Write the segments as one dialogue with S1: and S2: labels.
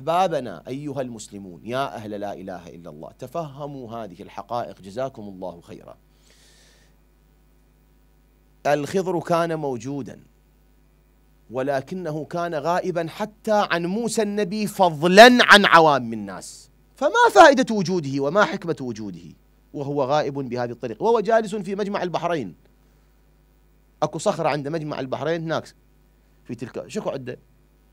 S1: أحبابنا أيها المسلمون يا أهل لا إله إلا الله تفهموا هذه الحقائق جزاكم الله خيرا الخضر كان موجودا ولكنه كان غائبا حتى عن موسى النبي فضلا عن عوام الناس فما فائدة وجوده وما حكمة وجوده وهو غائب بهذه الطريقة وهو جالس في مجمع البحرين أكو صخرة عند مجمع البحرين هناك في تلك شكو عنده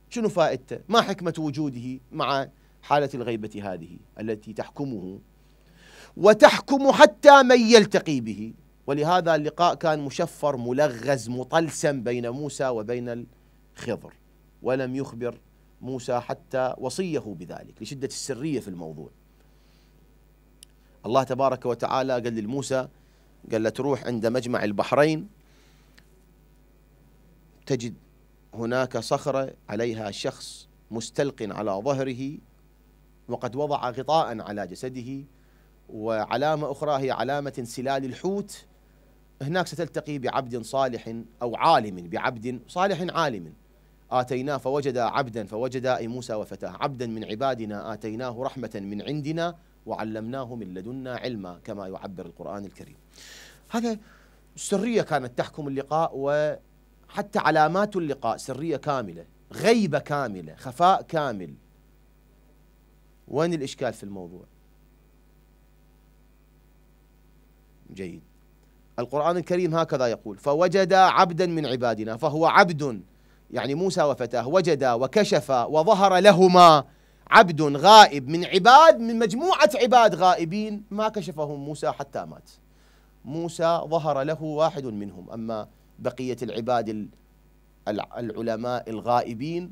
S1: شنو فائدته ما حكمة وجوده مع حالة الغيبة هذه التي تحكمه وتحكم حتى من يلتقي به ولهذا اللقاء كان مشفر ملغز مطلسم بين موسى وبين الخضر ولم يخبر موسى حتى وصيه بذلك لشدة السرية في الموضوع الله تبارك وتعالى قال لموسى قال له تروح عند مجمع البحرين تجد هناك صخرة عليها شخص مستلق على ظهره وقد وضع غطاء على جسده وعلامة أخرى هي علامة سلال الحوت هناك ستلتقي بعبد صالح أو عالم بعبد صالح عالم آتيناه فوجد عبدا فوجد أي موسى وفتاه عبدا من عبادنا آتيناه رحمة من عندنا وعلمناه من لدنا علما كما يعبر القرآن الكريم هذا السرية كانت تحكم اللقاء و حتى علامات اللقاء سرية كاملة غيبة كاملة خفاء كامل وين الإشكال في الموضوع جيد القرآن الكريم هكذا يقول فوجد عبدا من عبادنا فهو عبد يعني موسى وفتاه وجدا وكشف وظهر لهما عبد غائب من عباد من مجموعة عباد غائبين ما كشفهم موسى حتى مات موسى ظهر له واحد منهم أما بقية العباد العلماء الغائبين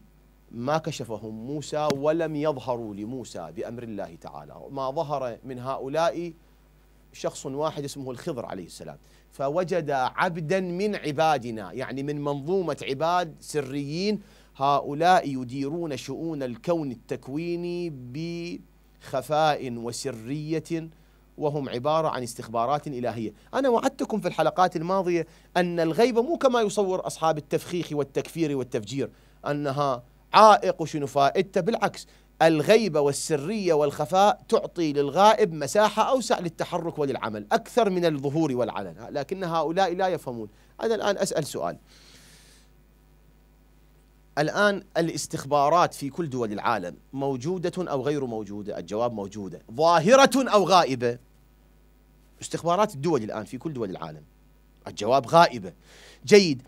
S1: ما كشفهم موسى ولم يظهروا لموسى بأمر الله تعالى ما ظهر من هؤلاء شخص واحد اسمه الخضر عليه السلام فوجد عبدا من عبادنا يعني من منظومة عباد سريين هؤلاء يديرون شؤون الكون التكويني بخفاء وسرية وهم عبارة عن استخبارات إلهية أنا وعدتكم في الحلقات الماضية أن الغيبة مو كما يصور أصحاب التفخيخ والتكفير والتفجير أنها عائق وشنو فائدته بالعكس الغيبة والسرية والخفاء تعطي للغائب مساحة أوسع للتحرك وللعمل أكثر من الظهور والعلن لكن هؤلاء لا يفهمون أنا الآن أسأل سؤال الآن الاستخبارات في كل دول العالم موجودة أو غير موجودة الجواب موجودة ظاهرة أو غائبة استخبارات الدول الآن في كل دول العالم الجواب غائبة جيد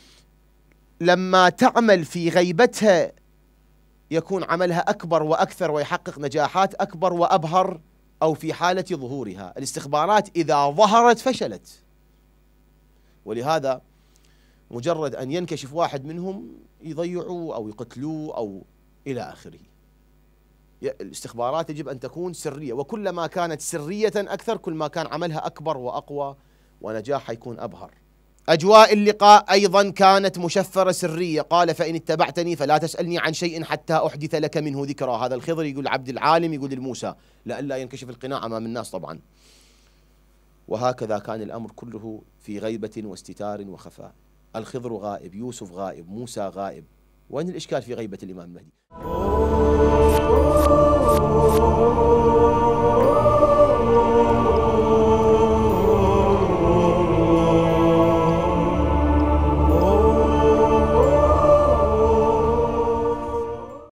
S1: لما تعمل في غيبتها يكون عملها أكبر وأكثر ويحقق نجاحات أكبر وأبهر أو في حالة ظهورها الاستخبارات إذا ظهرت فشلت ولهذا مجرد أن ينكشف واحد منهم يضيعوه أو يقتلوه أو إلى آخره الاستخبارات يجب أن تكون سرية وكلما كانت سرية أكثر كل ما كان عملها أكبر وأقوى ونجاحها يكون أبهر أجواء اللقاء أيضا كانت مشفرة سرية قال فإن اتبعتني فلا تسألني عن شيء حتى أحدث لك منه ذكرى هذا الخضر يقول عبد العالم يقول لموسى لئلا ينكشف القناع أمام الناس طبعا وهكذا كان الأمر كله في غيبة واستتار وخفاء الخضر غائب يوسف غائب موسى غائب وين الإشكال في غيبة الإمام المهدي Oh.